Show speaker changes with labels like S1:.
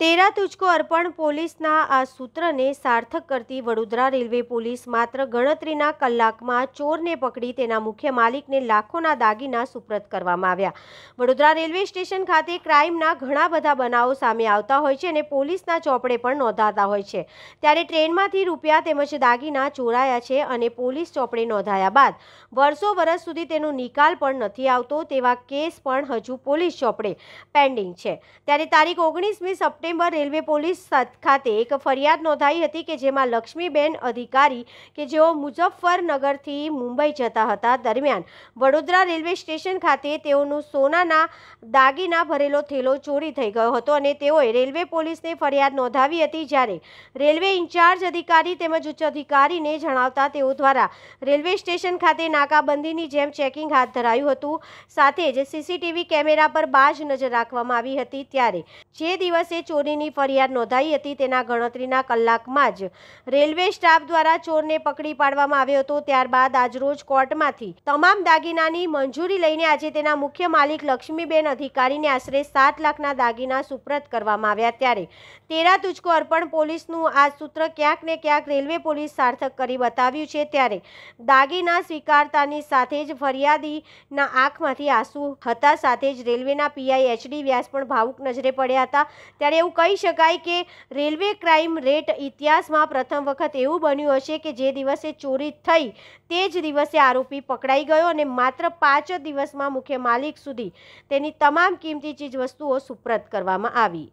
S1: તેરા તુચકો અર્પણ પોલીસના આ સૂત્રને સાર્થક કરતી વડોદરા રેલવે પોલીસ માત્ર ગણતરીના કલાકમાં ચોરને પકડી તેના મુખ્ય માલિકને લાખોના દાગીના સુપ્રત કરવામાં આવ્યા વડોદરા રેલવે સ્ટેશન ખાતે ક્રાઇમના ઘણા બધા બનાવો સામે આવતા હોય છે અને પોલીસના ચોપડે પણ નોંધાતા હોય છે ત્યારે ટ્રેનમાંથી રૂપિયા તેમજ દાગીના ચોરાયા છે અને પોલીસ ચોપડે નોંધાયા બાદ વર્ષો વર્ષ સુધી તેનો નિકાલ પણ નથી આવતો તેવા કેસ પણ હજુ પોલીસ ચોપડે પેન્ડિંગ છે ત્યારે તારીખ ઓગણીસમી સપ્ટેમ્બર સપ્ટેમ્બર રેલવે પોલીસ ખાતે એક ફરિયાદ નોંધાઈ હતી કે જેમાં લક્ષ્મીબેન અધિકારી કે જેઓ મુઝફ્ફરનગરથી મુંબઈ જતા હતા દરમિયાન વડોદરા રેલવે સ્ટેશન ખાતે તેઓનું સોનાના દાગીના ભરેલો થેલો ચોરી થઈ ગયો હતો અને તેઓએ રેલવે પોલીસને ફરિયાદ નોંધાવી હતી જ્યારે રેલવે ઇન્ચાર્જ અધિકારી તેમજ ઉચ્ચ અધિકારીને જણાવતા તેઓ દ્વારા રેલવે સ્ટેશન ખાતે નાકાબંધીની જેમ ચેકિંગ હાથ ધરાયું હતું સાથે જ સીસીટીવી કેમેરા પર બાજ નજર રાખવામાં આવી હતી ત્યારે જે દિવસે ચોરી ચોરીની ફરિયાદ નોંધાઈ હતી તેના ગણતરીના કલાકમાં જ રેલવે સ્ટાફ દ્વારા ચોરને પકડી પાડવામાં આવ્યો હતો ત્યારબાદ આજરોજ કોર્ટમાંથી તમામ દાગીનાની મંજૂરી લઈને આજે તેના મુખ્ય માલિક લક્ષ્મીબેન અધિકારીને આશરે સાત લાખના દાગીના સુપ્રત કરવામાં આવ્યા ત્યારે તેરા તુચકો અર્પણ પોલીસનું આ સૂત્ર ક્યાંક ને ક્યાંક રેલવે પોલીસ સાર્થક કરી બતાવ્યું છે ત્યારે દાગીના સ્વીકારતાની સાથે જ ફરિયાદીના આંખમાંથી આંસુ હતા સાથે જ રેલવેના પીઆઈ એચડી વ્યાસ પણ ભાવુક નજરે પડ્યા હતા ત્યારે એવું કહી શકાય કે રેલવે ક્રાઇમ રેટ ઇતિહાસમાં પ્રથમ વખત એવું બન્યું હશે કે જે દિવસે ચોરી થઈ તે જ દિવસે આરોપી પકડાઈ ગયો અને માત્ર પાંચ દિવસમાં મુખ્ય માલિક સુધી તેની તમામ કિંમતી ચીજવસ્તુઓ સુપ્રત કરવામાં આવી